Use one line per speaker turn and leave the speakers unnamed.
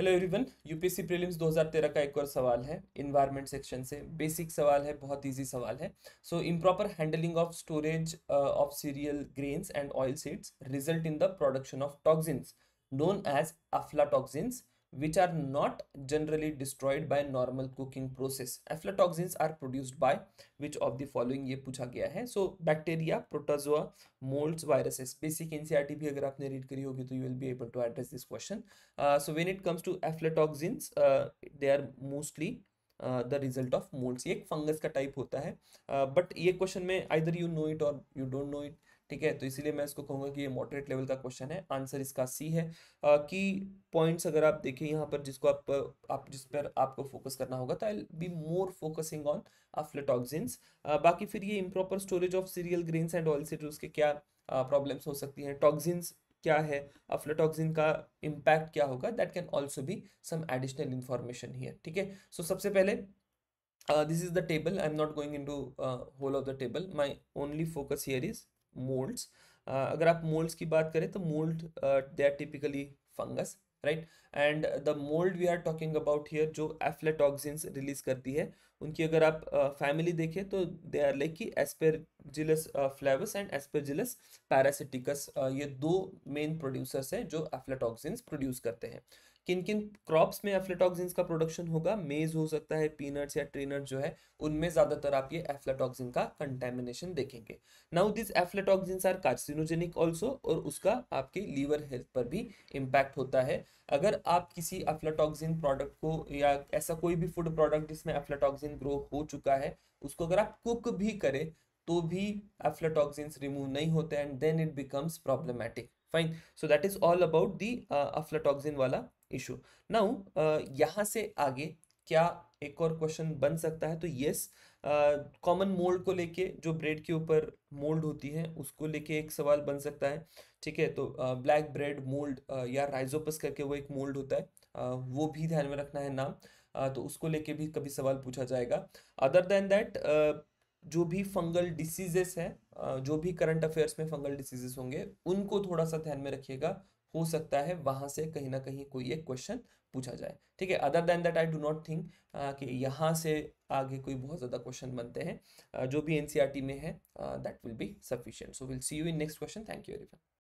hello everyone UPSC prelims 2013 का एक और सवाल है इन्वायरमेंट सेक्शन से बेसिक सवाल है बहुत इजी सवाल है so improper handling of storage of cereal grains and oil seeds result in the production of toxins known as toxins which are not generally destroyed by normal cooking process aflatoxins are produced by which of the following ये पूछा गया है so bacteria protozoa molds viruses basic NCERT भी अगर आपने read करी होगी तो you will be able to address this question uh, so when it comes to aflatoxins uh, they are mostly the result of moulds ये एक fungus का type होता है बट uh, ये क्वेश्चन में आइदर यू नो इट और you don't know it ठीक है तो इसलिए मैं इसको कहूँगा कि ये मॉडरेट लेवल का क्वेश्चन है आंसर इसका सी है कि पॉइंट्स अगर आप देखें यहाँ पर जिसको आप आप जिस पर आपको फोकस करना होगा तो I be more focusing on aflatoxins बाकी फिर ये improper storage of cereal grains and oil seed उसके क्या प्रॉब्लम्स हो सकती हैं टॉक्सिन्स क्या है अफ्लेटॉक्सिन का इम्पैक्ट क्या होगा दैट कैन ऑल्सो भी सम एडिशनल इन्फॉर्मेशन ही ठीक है सो सबसे पहले this is the table I am not going into whole of the table my only focus here is moulds uh, अगर आप मोल्ड्स की बात करें तो mould they are typically fungus right and the mould we are talking about here जो aflatoxins release करती है उनकी अगर आप फैमिली uh, देखें तो दे आर लाइक की asper Aspergillus flavus and Aspergillus parasiticus ये दो मेन प्रोड्यूसर्स हैं जो एफ्लेटॉक्सिन्स प्रोड्यूस करते हैं किन किन क्रॉप्स में एफ्लेटॉक्सिन्स का प्रोडक्शन होगा मेज हो सकता है पीनट्स या ट्रीनट जो है उनमें ज़्यादातर आप ये एफ्लेटॉक्सिन का कंटेमिनेशन देखेंगे now this aflatoxins are carcinogenic also और उसका आपके लीवर हेल्थ पर भी इम्पैक्ट होता है अगर आप किसी एफ्लेटॉक्सिन प्रोडक्ट को या ऐसा कोई भी फूड प्रोडक्ट जिसमें एफ्लेटॉक्सिन ग्रो हो चुका है उसको अगर आप कुक भी करें तो भी aflatoxins रिमूव नहीं होते and then it becomes problematic fine so that is all about the aflatoxin वाला इशू नाउ uh, यहाँ से आगे क्या एक और क्वेश्चन बन सकता है तो यस कॉमन मोल्ड को लेके जो ब्रेड के ऊपर मोल्ड होती है उसको लेके एक सवाल बन सकता है ठीक है तो ब्लैक ब्रेड मोल्ड या राइजोपस करके वो एक मोल्ड होता है uh, वो भी ध्यान में रखना है नाम uh, तो उसको लेके भी कभी सवाल पूछा जाएगा अदर देन दैट जो भी फंगल डिसीजेस हैं जो भी करंट अफेयर्स में फंगल डिसीजेस होंगे उनको थोड़ा सा ध्यान में रखिएगा हो सकता है वहां से कहीं ना कहीं कोई एक क्वेश्चन पूछा जाए ठीक है other than that I do not think कि यहाँ से आगे कोई बहुत ज़्यादा क्वेश्चन बनते हैं uh, जो भी एनसीईआरटी e में है that will be sufficient so will see you in next question thank you very much